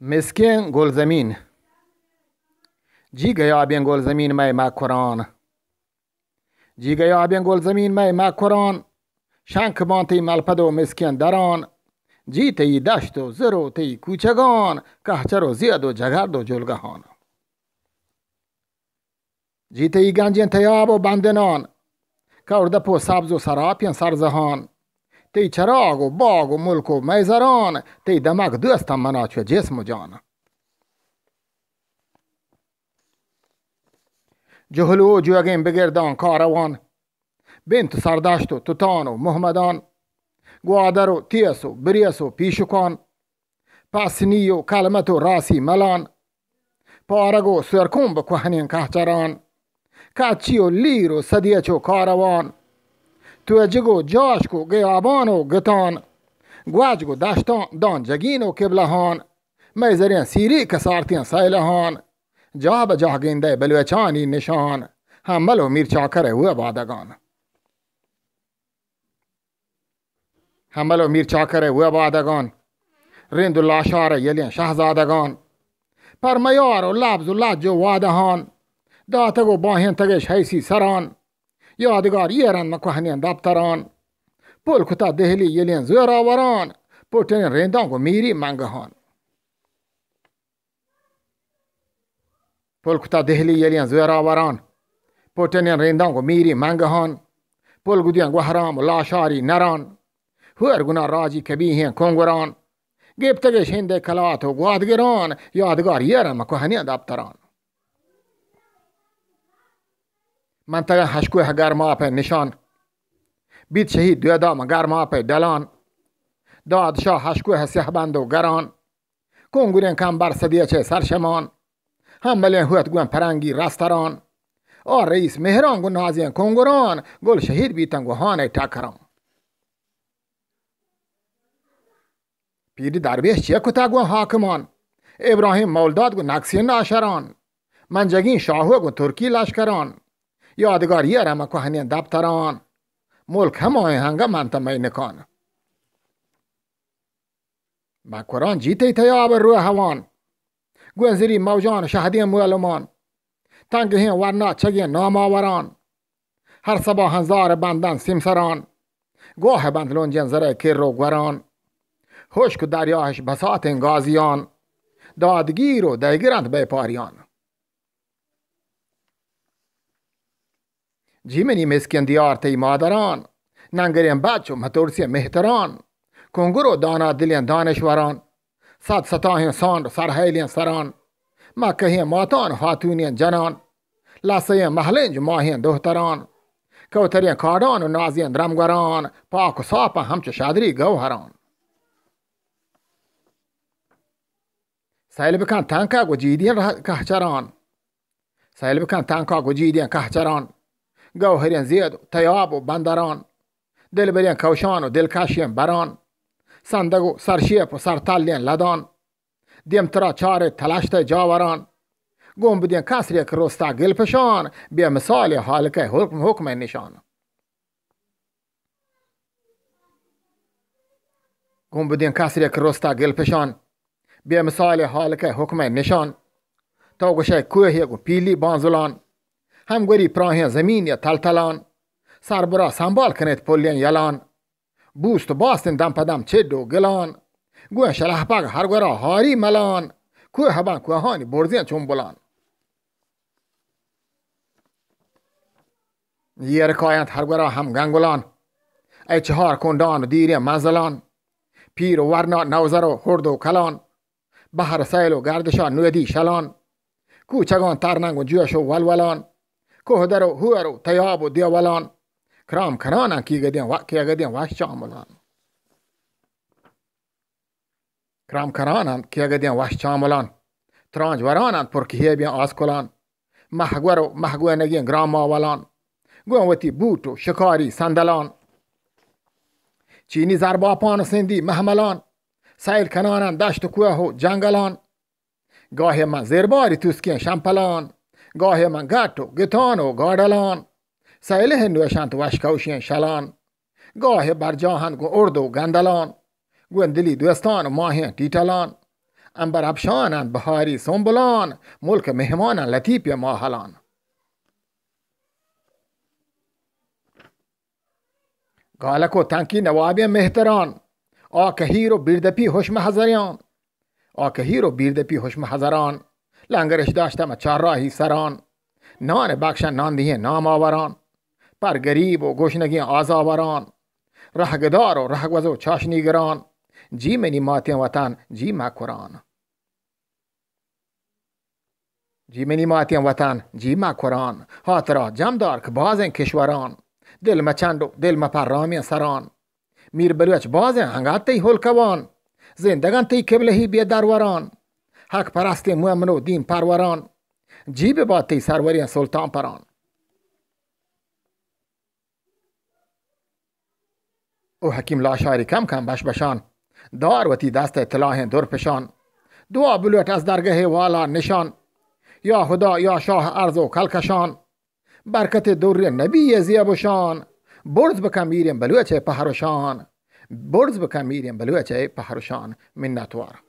مسکین گلزمین جی گیا گل گلزمین مای ما قرآن جی گل گلزمین مای ما قرآن شنک بانتی ملپد و مسکین دران جی تی دشت و زر و تی کوچگان کهچر و زیاد و جگرد و جلگهان جی تی گنجین تیاب و بندنان کردپ و سبز و سراپین سرزهان تی چراغ و باغ و ملک و میزران تی دماغ دوستم منا چه جسم و جان جهلو اگیم بگردان کاروان بنت سردشت و توتان و محمدان گوادر و تیس و بریس و پیشکان پسنی و کلمت و راسی ملان پارگ و سرکوم به کهنین کهچران کچی و لیر و صدیچ و کاروان توجگو جاشکو گیابانو گتان گواجگو دشتان دان جگینو کبلهان میزرین سیری کسارتین سایلهان جا به جا گینده بلوچانی نشان حملو و میر چاکره هو بادگان حمل و میر چاکره هو بادگان رند و لاشار یلین شهزادگان پر میار و لبز و لج و وادهان داتگ باهن تگش حیسی سران یادگار یه رن مکوهنین دبتران پول کتا دهلی یلین زور آوران پوتین ریندان گو میری منگهان پول کتا دهلی یلین زور آوران پوتین ریندان گو میری منگهان پول گودین گو حرام و لاشاری نران هر گنا راجی کبیهین کنگران گیبتگش هنده کلات و گوادگران یادگار یه رن مکوهنین دبتران منطقه هشکوه گرماپ نشان بیت شهید دوام دام گرماپ دلان دادشاه هشکوه بند و گران کنگورین کم بر صدیه چه سرشمان هم بلین هوت گوین پرنگی رستران آر رئیس مهران گو نازین کنگوران گل شهید بیتن گو هانه تکران پیری درویش چیه کتا گو حاکمان ابراهیم مولداد گو نکسی ناشران منجگین شاهو گو ترکی لشکران یادگار یادگاری هنین دبتران ملک هم آهنگ نکن نکان کران جیتی تیاب روی هوان گونزری موجان شهدی مولمان تنگهین ورنا چگی آوران هر سبا هنزار بندن سیمسران گاه بندلون جنزره کر رو گران خشک دریاهش بسات گازیان دادگیر و دیگرند بپاریان جیمنی مسکین دیار تی مادران ننگرین بچ و مطورسی مهتران کنگر و دلین دانشوران سد ستاهین ساند و سرحیلین سران مکهین ماتان و خاتونین جنان لسهین و جماهین دوهتران کوترین کاردان و نازین درمگران پاک و ساپا همچه شدری گوهران سایل بکن تنکا گو جیدین کهچران سایل بکن تنکا گو جیدین کهچران گوهرین زید و تیاب و بندران دلبرین کوشان و دلکشین بران سندگو و سرشیپ و سرتلین لدان دیمترا چار تلشت جاوران گم بودین کسری که رستا گل پشان بیا مثال حالکه حکم حکم نشان گم بودین کسری که رستا گل پشان بیا مثال حالکه حکم نشان تا گوشه کوه یک پیلی بانزولان همگوری پراهین زمین یا تلتلان سربرا سنبال کنید پولین یلان بوست باستن دم پدم چه دو گلان گوه شلح پاگ هرگورا هاری ملان کوه هبان کوهانی برزین چون بلان هر هرگورا هم گنگولان ای چهار کندان و دیر منزلان پیر و ورنا نوزر و خرد و کلان بحر سیل و گردشان نویدی شلان کوچگان ترننگ و جوش و ولولان کوه دارو و هوه رو تیاب و دیوولان کرام کرانن کی گدیان وش چامولان کرام کرانن کی گدیان وش چامولان ترانج پر پرکیه بیان آز کولان مهگوه رو مهگوه گرام و شکاری سندلان چینی زرباپان و سندی مهملان سیل کنانان دشت و کوه و جنگلان گاه من زیرباری توسکی شمپلان من و گتان و گادلان سایله نوشند وشکوشین شلان گاه بر جاهند گو ارد و گندلان گوندلی دوستان و ماهین تیتلان انبر ابشانند بهاری سنبلان ملک مهمانند لطیپ ماهلان گالک و تنکی نوابی مهتران آکهیر و بیردپی حشم حضریان آکهیر و بیردپی حشم حضران لنگرش داشتم راهی سران نان دیه نام آوران پر گریب و گشنگی آوران رهگدار و رهگوز و چاشنیگران جی منی ماتی وطن جی مکران جی منی ماتی وطن جی مکران هات را دار که بازن کشوران دل مچند و دل مپرامی سران میر بلوچ بازن هنگات تی هلکوان زندگان تی کبلهی وران حق پرست مؤمن و دین پروران جیب باتی سروری سلطان پران او حکیم لاشاری کم کم بش بشان دار وتی دست اطلاع دورپشان، پشان دعا بلوت از درگه والا نشان یا خدا یا شاه ارز و کلکشان برکت دور نبی زیب برز بکم میریم بلوچه پهروشان برز بکم میریم بلوچه پهروشان منتوار